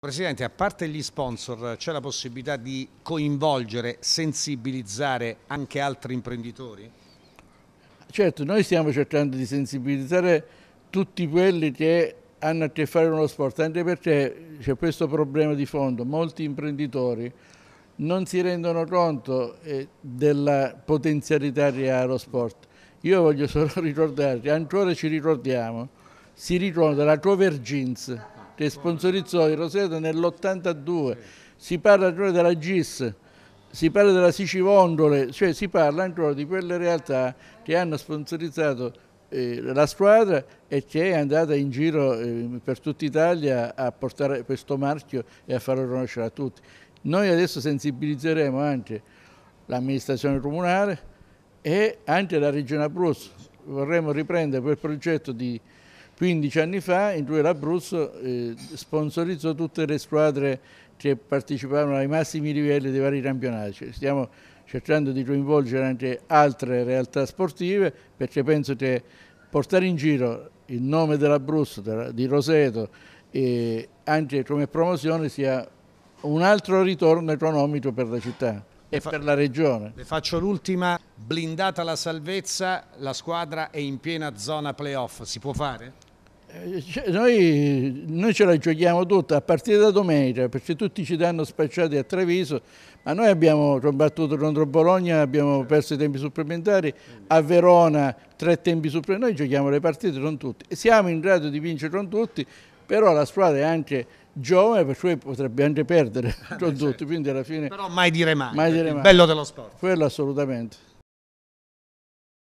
Presidente, a parte gli sponsor, c'è la possibilità di coinvolgere, sensibilizzare anche altri imprenditori? Certo, noi stiamo cercando di sensibilizzare tutti quelli che hanno a che fare con lo sport, anche perché c'è questo problema di fondo, molti imprenditori non si rendono conto eh, della potenzialità che ha lo sport. Io voglio solo ricordarti, ancora ci ricordiamo, si ricorda la Covergins, che sponsorizzò il Roseto nell'82, si parla ancora della GIS, si parla della Sicivondole, cioè si parla ancora di quelle realtà che hanno sponsorizzato eh, la squadra e che è andata in giro eh, per tutta Italia a portare questo marchio e a farlo conoscere a tutti. Noi adesso sensibilizzeremo anche l'amministrazione comunale e anche la Regione Abruzzo. Vorremmo riprendere quel progetto di 15 anni fa in cui l'Abruzzo eh, sponsorizzò tutte le squadre che partecipavano ai massimi livelli dei vari campionati. Cioè, stiamo cercando di coinvolgere anche altre realtà sportive perché penso che portare in giro il nome dell'Abruzzo, di Roseto, eh, anche come promozione sia un altro ritorno economico per la città e per la regione. Le faccio l'ultima, blindata la salvezza, la squadra è in piena zona playoff, si può fare? Eh, cioè, noi, noi, ce la giochiamo tutta a partire da domenica perché tutti ci danno spacciati a Treviso ma noi abbiamo combattuto contro Bologna abbiamo perso i tempi supplementari a Verona tre tempi supplementari noi giochiamo le partite con tutti siamo in grado di vincere con tutti però la squadra è anche giovane per cui potrebbe anche perdere ah, con tutti certo. quindi alla fine però mai dire mai, mai dire mai. bello dello sport quello assolutamente